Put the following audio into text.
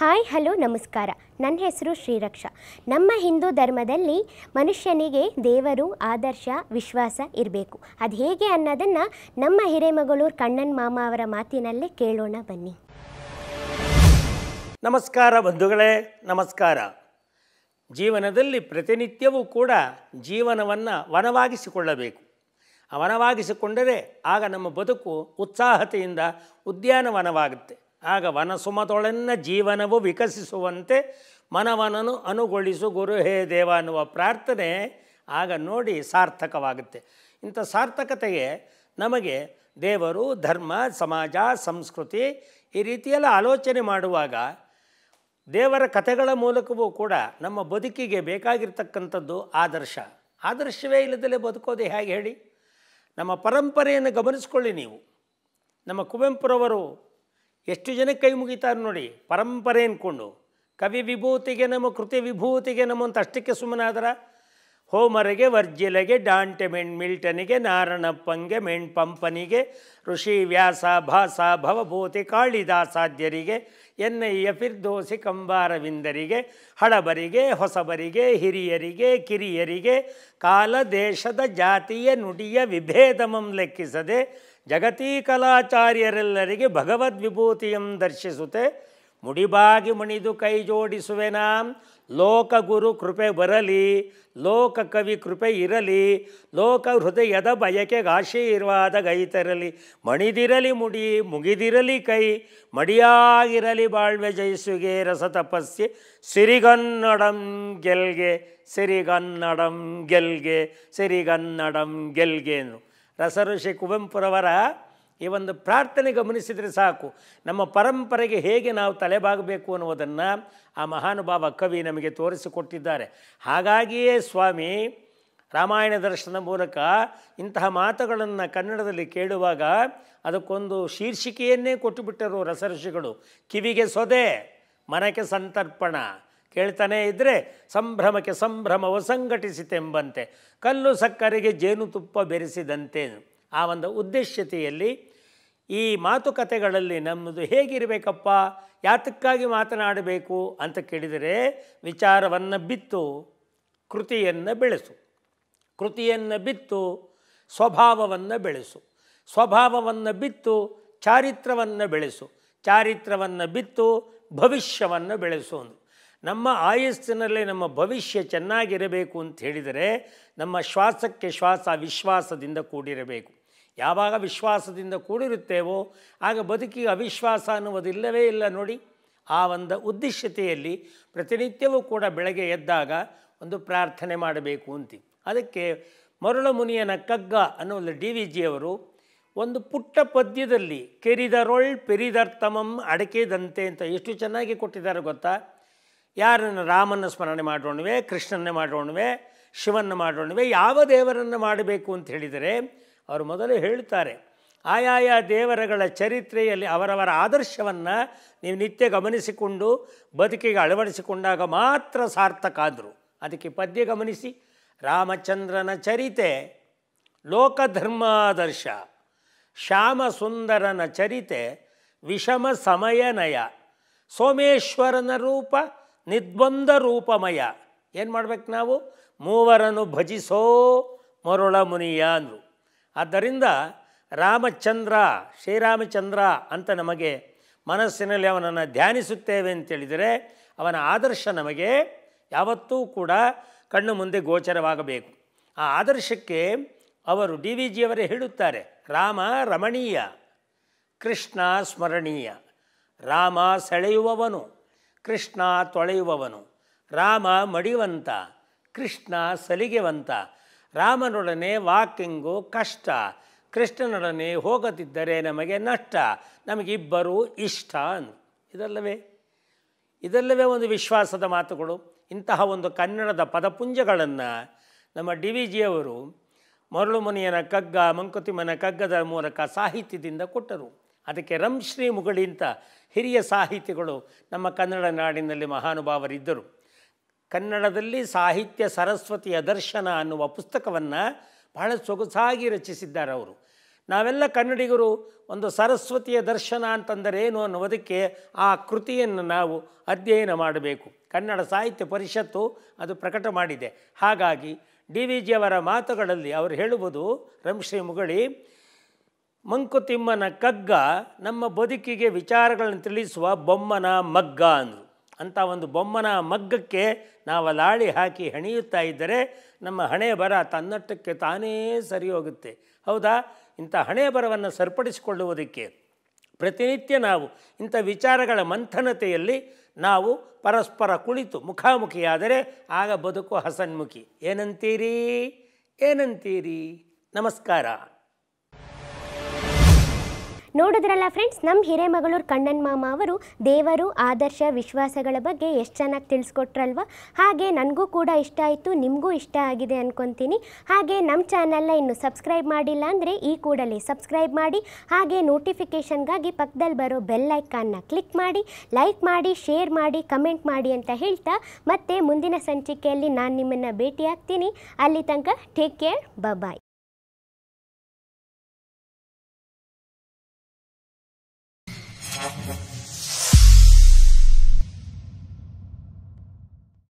hi hello ನಮಸ್ಕಾರ ನನ್ನ ಹೆಸರು ಶ್ರೀರಕ್ಷ ನಮ್ಮ ಹಿಂದೂ ಧರ್ಮದಲ್ಲಿ ಮನುಷ್ಯನಿಗೆ ದೇವರು ಆದರ್ಶ ವಿಶ್ವಾಸ ಇರಬೇಕು ಅದು ಹೇಗೆ ಅನ್ನೋದನ್ನು ನಮ್ಮ ಹಿರೇಮಗಳೂರು ಕಣ್ಣನ್ ಮಾಮ ಅವರ ಮಾತಿನಲ್ಲೇ ಕೇಳೋಣ ಬನ್ನಿ ನಮಸ್ಕಾರ ಬಂಧುಗಳೇ ನಮಸ್ಕಾರ ಜೀವನದಲ್ಲಿ ಪ್ರತಿನಿತ್ಯವೂ ಕೂಡ ಜೀವನವನ್ನು ವನವಾಗಿಸಿಕೊಳ್ಳಬೇಕು ವನವಾಗಿಸಿಕೊಂಡರೆ ಆಗ ನಮ್ಮ ಬದುಕು ಉತ್ಸಾಹತೆಯಿಂದ ಉದ್ಯಾನವನವಾಗುತ್ತೆ ಆಗ ವನಸುಮತೊಳನ್ನ ಜೀವನವು ವಿಕಸಿಸುವಂತೆ ಮನವನನು ಅನುಗೊಳಿಸು ಗುರು ಹೇ ದೇವ ಅನ್ನುವ ಪ್ರಾರ್ಥನೆ ಆಗ ನೋಡಿ ಸಾರ್ಥಕವಾಗುತ್ತೆ ಇಂಥ ಸಾರ್ಥಕತೆಗೆ ನಮಗೆ ದೇವರು ಧರ್ಮ ಸಮಾಜ ಸಂಸ್ಕೃತಿ ಈ ರೀತಿಯೆಲ್ಲ ಆಲೋಚನೆ ಮಾಡುವಾಗ ದೇವರ ಕಥೆಗಳ ಮೂಲಕವೂ ಕೂಡ ನಮ್ಮ ಬದುಕಿಗೆ ಬೇಕಾಗಿರ್ತಕ್ಕಂಥದ್ದು ಆದರ್ಶ ಆದರ್ಶವೇ ಇಲ್ಲದಲೇ ಬದುಕೋದು ಹೇಗೆ ಹೇಳಿ ನಮ್ಮ ಪರಂಪರೆಯನ್ನು ಗಮನಿಸ್ಕೊಳ್ಳಿ ನೀವು ನಮ್ಮ ಕುವೆಂಪುರವರು ಎಷ್ಟು ಜನ ಕೈ ಮುಗಿತಾರೆ ನೋಡಿ ಪರಂಪರೆ ಅಂದ್ಕೊಂಡು ಕವಿ ವಿಭೂತಿಗೆ ನಮ್ಮ ಕೃತಿ ವಿಭೂತಿಗೆ ನಮ್ಮ ಅಂತ ಅಷ್ಟಕ್ಕೆ ಸುಮ್ಮನಾದರ ಹೋಮರಿಗೆ ವರ್ಜಿಲಗೆ ಡಾಂಟೆ ಮೆಣ್ ಮಿಲ್ಟನಿಗೆ ನಾರಣಪ್ಪಂಗೆ ಮೆಣ್ ಪಂಪನಿಗೆ ಋಷಿ ವ್ಯಾಸ ಭಾಸ ಭವಭೂತಿ ಕಾಳಿದಾಸಾಧ್ಯರಿಗೆ ಎನ್ನಯ್ಯ ಫಿರ್ದೋಸಿ ಕಂಬಾರವಿಂದರಿಗೆ ಹಳಬರಿಗೆ ಹೊಸಬರಿಗೆ ಹಿರಿಯರಿಗೆ ಕಿರಿಯರಿಗೆ ಕಾಲ ದೇಶದ ಜಾತಿಯ ನುಡಿಯ ವಿಭೇದಮಂ ಲೆಕ್ಕಿಸದೆ ಜಗತೀ ಕಲಾಚಾರ್ಯರೆಲ್ಲರಿಗೆ ಭಗವದ್ವಿಭೂತಿಯಂ ದರ್ಶಿಸುತ್ತೆ ಮುಡಿಬಾಗಿ ಮಣಿದು ಕೈ ಲೋಕ ಲೋಕಗುರು ಕೃಪೆ ಬರಲಿ ಲೋಕ ಕವಿ ಕೃಪೆ ಇರಲಿ ಲೋಕ ಹೃದಯದ ಬಯಕೆಗೆ ಆಶೀರ್ವಾದ ಗೈತರಲಿ ಮಣಿದಿರಲಿ ಮುಡಿ ಮುಗಿದಿರಲಿ ಕೈ ಮಡಿಯಾಗಿರಲಿ ಬಾಳ್ವೆ ಜಯಿಸುಗೆ ರಸ ತಪಸ್ಸೆ ಸಿರಿಗನ್ನಡಂ ಗೆಲ್ಗೆ ಸಿರಿಗನ್ನಡಂ ಗೆಲ್ಗೆ ಸಿರಿಗನ್ನಡಂ ಗೆಲ್ಗೆ ರಸಋಷಿ ಕುವೆಂಪುರವರ ಈ ಒಂದು ಪ್ರಾರ್ಥನೆ ಗಮನಿಸಿದರೆ ಸಾಕು ನಮ್ಮ ಪರಂಪರೆಗೆ ಹೇಗೆ ನಾವು ತಲೆಬಾಗಬೇಕು ಅನ್ನುವುದನ್ನು ಆ ಮಹಾನುಭಾವ ಕವಿ ನಮಗೆ ತೋರಿಸಿಕೊಟ್ಟಿದ್ದಾರೆ ಹಾಗಾಗಿಯೇ ಸ್ವಾಮಿ ರಾಮಾಯಣ ದರ್ಶನ ಮೂಲಕ ಇಂತಹ ಮಾತುಗಳನ್ನು ಕನ್ನಡದಲ್ಲಿ ಕೇಳುವಾಗ ಅದಕ್ಕೊಂದು ಶೀರ್ಷಿಕೆಯನ್ನೇ ಕೊಟ್ಟುಬಿಟ್ಟರು ರಸಋಷಿಗಳು ಕಿವಿಗೆ ಸೊದೆ ಮನಕ್ಕೆ ಸಂತರ್ಪಣ ಕೇಳ್ತಾನೇ ಇದ್ದರೆ ಸಂಭ್ರಮಕ್ಕೆ ಸಂಭ್ರಮವು ಸಂಘಟಿಸಿತೆಂಬಂತೆ ಕಲ್ಲು ಸಕ್ಕರೆಗೆ ಜೇನುತುಪ್ಪ ಬೆರೆಸಿದಂತೆ ಆ ಒಂದು ಉದ್ದೇಶತೆಯಲ್ಲಿ ಈ ಮಾತುಕತೆಗಳಲ್ಲಿ ನಮ್ಮದು ಹೇಗಿರಬೇಕಪ್ಪ ಯಾತಕ್ಕಾಗಿ ಮಾತನಾಡಬೇಕು ಅಂತ ಕೇಳಿದರೆ ವಿಚಾರವನ್ನು ಬಿತ್ತು ಕೃತಿಯನ್ನು ಬೆಳೆಸು ಕೃತಿಯನ್ನು ಬಿತ್ತು ಸ್ವಭಾವವನ್ನು ಬೆಳೆಸು ಸ್ವಭಾವವನ್ನು ಬಿತ್ತು ಚಾರಿತ್ರವನ್ನು ಬೆಳೆಸು ಚಾರಿತ್ರವನ್ನು ಬಿತ್ತು ಭವಿಷ್ಯವನ್ನು ಬೆಳೆಸು ನಮ್ಮ ಆಯಸ್ಸಿನಲ್ಲೇ ನಮ್ಮ ಭವಿಷ್ಯ ಚೆನ್ನಾಗಿರಬೇಕು ಅಂತ ಹೇಳಿದರೆ ನಮ್ಮ ಶ್ವಾಸಕ್ಕೆ ಶ್ವಾಸ ವಿಶ್ವಾಸದಿಂದ ಕೂಡಿರಬೇಕು ಯಾವಾಗ ವಿಶ್ವಾಸದಿಂದ ಕೂಡಿರುತ್ತೇವೋ ಆಗ ಬದುಕಿಗೆ ಅವಿಶ್ವಾಸ ಅನ್ನುವುದಿಲ್ಲವೇ ಇಲ್ಲ ನೋಡಿ ಆ ಒಂದು ಉದ್ದಿಷ್ಟತೆಯಲ್ಲಿ ಪ್ರತಿನಿತ್ಯವೂ ಕೂಡ ಬೆಳಗ್ಗೆ ಎದ್ದಾಗ ಒಂದು ಪ್ರಾರ್ಥನೆ ಮಾಡಬೇಕು ಅಂತ ಅದಕ್ಕೆ ಮರುಳ ಮುನಿಯನ ಕಗ್ಗ ಅನ್ನೋ ಒಂದು ಡಿ ವಿ ಜಿಯವರು ಒಂದು ಪುಟ್ಟ ಪದ್ಯದಲ್ಲಿ ಕೆರಿದರೊಳ್ ಪೆರಿದರ್ತಮಂ ಅಡಕೆದಂತೆ ಅಂತ ಎಷ್ಟು ಚೆನ್ನಾಗಿ ಕೊಟ್ಟಿದ್ದಾರೆ ಗೊತ್ತಾ ಯಾರನ್ನು ರಾಮನ ಸ್ಮರಣೆ ಮಾಡೋಣವೆ ಕೃಷ್ಣನ ಮಾಡೋಣವೆ ಶಿವನ ಮಾಡೋಣವೆ ಯಾವ ದೇವರನ್ನು ಮಾಡಬೇಕು ಅಂತ ಹೇಳಿದರೆ ಅವರು ಮೊದಲು ಹೇಳ್ತಾರೆ ಆಯಾಯ ದೇವರಗಳ ಚರಿತ್ರೆಯಲ್ಲಿ ಅವರವರ ಆದರ್ಶವನ್ನು ನೀವು ನಿತ್ಯ ಗಮನಿಸಿಕೊಂಡು ಬದುಕಿಗೆ ಅಳವಡಿಸಿಕೊಂಡಾಗ ಮಾತ್ರ ಸಾರ್ಥಕ ಆದರು ಅದಕ್ಕೆ ಪದ್ಯ ಗಮನಿಸಿ ರಾಮಚಂದ್ರನ ಚರಿತೆ ಲೋಕಧರ್ಮಾದರ್ಶ ಶ್ಯಾಮ ಸುಂದರನ ಚರಿತೆ ವಿಷಮ ಸಮಯನಯ ಸೋಮೇಶ್ವರನ ರೂಪ ನಿರ್ಬಂಧ ರೂಪಮಯ ಏನು ಮಾಡ್ಬೇಕು ನಾವು ಮೂವರನ್ನು ಭಜಿಸೋ ಮರುಳ ಮುನಿಯ ಅಂದರು ಆದ್ದರಿಂದ ರಾಮಚಂದ್ರ ಶ್ರೀರಾಮಚಂದ್ರ ಅಂತ ನಮಗೆ ಮನಸ್ಸಿನಲ್ಲಿ ಅವನನ್ನು ಧ್ಯಾನಿಸುತ್ತೇವೆ ಅಂತೇಳಿದರೆ ಅವನ ಆದರ್ಶ ನಮಗೆ ಯಾವತ್ತೂ ಕೂಡ ಕಣ್ಣು ಮುಂದೆ ಗೋಚರವಾಗಬೇಕು ಆ ಆದರ್ಶಕ್ಕೆ ಅವರು ಡಿ ವಿ ಜಿಯವರೇ ಹೇಳುತ್ತಾರೆ ರಾಮ ರಮಣೀಯ ಕೃಷ್ಣ ಸ್ಮರಣೀಯ ರಾಮ ಸೆಳೆಯುವವನು ಕೃಷ್ಣ ತೊಳೆಯುವವನು ರಾಮ ಮಡಿವಂತ ಕೃಷ್ಣ ಸಲಿಗೆವಂತ ರಾಮನೊಡನೆ ವಾಕಿಂಗು ಕಷ್ಟ ಕೃಷ್ಣನೊಡನೆ ಹೋಗದಿದ್ದರೆ ನಮಗೆ ನಷ್ಟ ನಮಗಿಬ್ಬರೂ ಇಷ್ಟ ಅನು ಇದಲ್ಲವೇ ಇದಲ್ಲವೇ ಒಂದು ವಿಶ್ವಾಸದ ಮಾತುಗಳು ಇಂತಹ ಒಂದು ಕನ್ನಡದ ಪದಪುಂಜಗಳನ್ನು ನಮ್ಮ ಡಿ ವಿ ಜಿಯವರು ಮರಳುಮುನಿಯನ ಕಗ್ಗ ಮಂಕುತಿಮ್ಮನ ಕಗ್ಗದ ಮೂಲಕ ಸಾಹಿತ್ಯದಿಂದ ಕೊಟ್ಟರು ಅದಕ್ಕೆ ರಂಶ್ರೀ ಮುಗಳಿ ಅಂತ ಹಿರಿಯ ಸಾಹಿತಿಗಳು ನಮ್ಮ ಕನ್ನಡ ನಾಡಿನಲ್ಲಿ ಮಹಾನುಭಾವರಿದ್ದರು ಕನ್ನಡದಲ್ಲಿ ಸಾಹಿತ್ಯ ಸರಸ್ವತಿಯ ದರ್ಶನ ಅನ್ನುವ ಪುಸ್ತಕವನ್ನು ಬಹಳ ಸೊಗಸಾಗಿ ರಚಿಸಿದ್ದಾರೆ ಅವರು ನಾವೆಲ್ಲ ಕನ್ನಡಿಗರು ಒಂದು ಸರಸ್ವತಿಯ ದರ್ಶನ ಅಂತಂದರೆ ಏನು ಅನ್ನುವುದಕ್ಕೆ ಆ ಕೃತಿಯನ್ನು ನಾವು ಅಧ್ಯಯನ ಮಾಡಬೇಕು ಕನ್ನಡ ಸಾಹಿತ್ಯ ಪರಿಷತ್ತು ಅದು ಪ್ರಕಟ ಮಾಡಿದೆ ಹಾಗಾಗಿ ಡಿ ವಿ ಜಿಯವರ ಮಾತುಗಳಲ್ಲಿ ಅವರು ಹೇಳುವುದು ರಂಶ್ರೀ ಮುಗಳಿ ಮಂಕುತಿಮ್ಮನ ಕಗ್ಗ ನಮ್ಮ ಬದುಕಿಗೆ ವಿಚಾರಗಳನ್ನು ತಿಳಿಸುವ ಬೊಮ್ಮನ ಮಗ್ಗ ಅಂದರು ಅಂಥ ಒಂದು ಬೊಮ್ಮನ ಮಗ್ಗಕ್ಕೆ ನಾವು ಲಾಳಿ ಹಾಕಿ ಹೆಣೆಯುತ್ತಾ ಇದ್ದರೆ ನಮ್ಮ ಹಣೆ ಬರ ತನ್ನಟ್ಟಕ್ಕೆ ತಾನೇ ಸರಿ ಹೋಗುತ್ತೆ ಹೌದಾ ಇಂಥ ಹಣೆ ಬರವನ್ನು ಸರಿಪಡಿಸಿಕೊಳ್ಳುವುದಕ್ಕೆ ಪ್ರತಿನಿತ್ಯ ನಾವು ಇಂಥ ವಿಚಾರಗಳ ಮಂಥನತೆಯಲ್ಲಿ ನಾವು ಪರಸ್ಪರ ಕುಳಿತು ಮುಖಾಮುಖಿಯಾದರೆ ಆಗ ಬದುಕು ಹಸನ್ಮುಖಿ ಏನಂತೀರಿ ಏನಂತೀರಿ ನಮಸ್ಕಾರ ನೋಡಿದ್ರಲ್ಲ ಫ್ರೆಂಡ್ಸ್ ನಮ್ಮ ಹಿರೇಮಗಳೂರು ಕಣ್ಣನ್ ಮಾಮ ಅವರು ದೇವರು ಆದರ್ಶ ವಿಶ್ವಾಸಗಳ ಬಗ್ಗೆ ಎಷ್ಟು ಚೆನ್ನಾಗಿ ತಿಳಿಸ್ಕೊಟ್ರಲ್ವ ಹಾಗೆ ನನಗೂ ಕೂಡ ಇಷ್ಟ ಆಯಿತು ನಿಮಗೂ ಇಷ್ಟ ಆಗಿದೆ ಅನ್ಕೊತೀನಿ ಹಾಗೆ ನಮ್ಮ ಚಾನಲ್ನ ಇನ್ನು ಸಬ್ಸ್ಕ್ರೈಬ್ ಮಾಡಿಲ್ಲ ಅಂದರೆ ಈ ಕೂಡಲೇ ಸಬ್ಸ್ಕ್ರೈಬ್ ಮಾಡಿ ಹಾಗೆ ನೋಟಿಫಿಕೇಷನ್ಗಾಗಿ ಪಕ್ಕದಲ್ಲಿ ಬರೋ ಬೆಲ್ ಐಕಾನ್ನ ಕ್ಲಿಕ್ ಮಾಡಿ ಲೈಕ್ ಮಾಡಿ ಶೇರ್ ಮಾಡಿ ಕಮೆಂಟ್ ಮಾಡಿ ಅಂತ ಹೇಳ್ತಾ ಮತ್ತೆ ಮುಂದಿನ ಸಂಚಿಕೆಯಲ್ಲಿ ನಾನು ನಿಮ್ಮನ್ನು ಭೇಟಿಯಾಗ್ತೀನಿ ಅಲ್ಲಿ ತನಕ ಟೇಕ್ ಕೇರ್ ಬಾಯ್